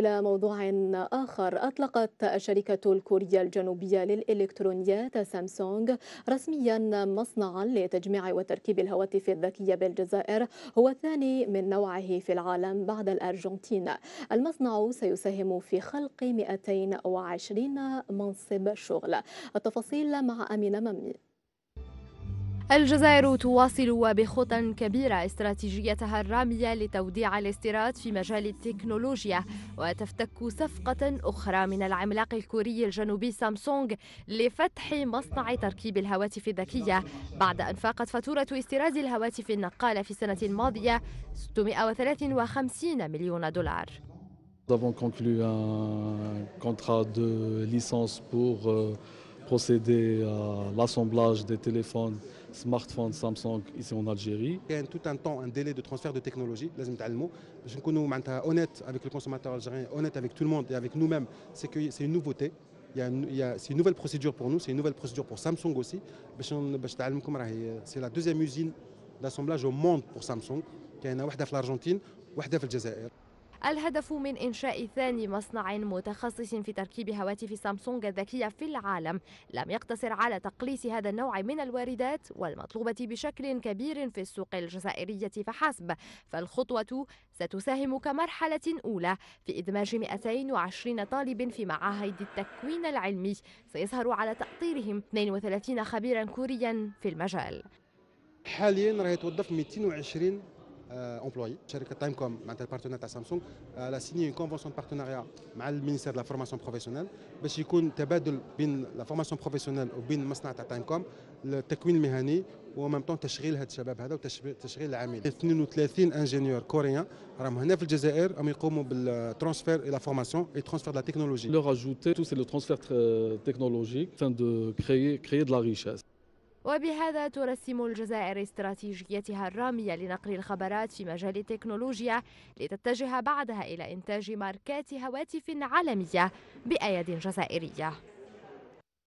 إلى موضوع آخر أطلقت الشركة الكورية الجنوبية للإلكترونيات سامسونج رسميا مصنعا لتجميع وتركيب الهواتف الذكية بالجزائر هو الثاني من نوعه في العالم بعد الأرجنتين المصنع سيساهم في خلق 220 منصب شغل التفاصيل مع أمينة ممي الجزائر تواصل بخطى كبيرة استراتيجيتها الرامية لتوديع الاستيراد في مجال التكنولوجيا وتفتك صفقة أخرى من العملاق الكوري الجنوبي سامسونج لفتح مصنع تركيب الهواتف الذكية بعد أن فاقت فاتورة استيراد الهواتف النقالة في السنة الماضية 653 مليون دولار Nous avons conclu un contrat de licence pour euh, procéder à l'assemblage des téléphones smartphones Samsung ici en Algérie. Il y a tout un temps un délai de transfert de technologie, Je nous honnête avec le consommateur algérien, honnête avec tout le monde et avec nous-mêmes, c'est que c'est une nouveauté. C'est une nouvelle procédure pour nous, c'est une nouvelle procédure pour Samsung aussi. Euh, c'est la deuxième usine d'assemblage au monde pour Samsung. Il y en a une en Argentine, une en الهدف من إنشاء ثاني مصنع متخصص في تركيب هواتف سامسونج الذكية في العالم لم يقتصر على تقليص هذا النوع من الواردات والمطلوبة بشكل كبير في السوق الجزائرية فحسب فالخطوة ستساهم كمرحلة أولى في إدماج 220 طالب في معاهد التكوين العلمي سيظهر على تأطيرهم 32 خبيرا كوريا في المجال حاليا راه يتوظف 220 euh, employés. Timecom, partenaire à Samsung, euh, a signé une convention de partenariat avec le ministère de la formation professionnelle. Parce qu'il y la formation professionnelle ou bien le de Timecom, le tekwin mehani et en même temps tachril hadj shabab 32 ingénieurs coréens, ramo hna fil jazair, amy koumou le transfert et la formation et transfert de la technologie. Leur ajouter, tout c'est le transfert euh, technologique afin de créer, créer de la richesse. وبهذا ترسم الجزائر استراتيجيتها الرامية لنقل الخبرات في مجال التكنولوجيا لتتجه بعدها إلى إنتاج ماركات هواتف عالمية بأيد جزائرية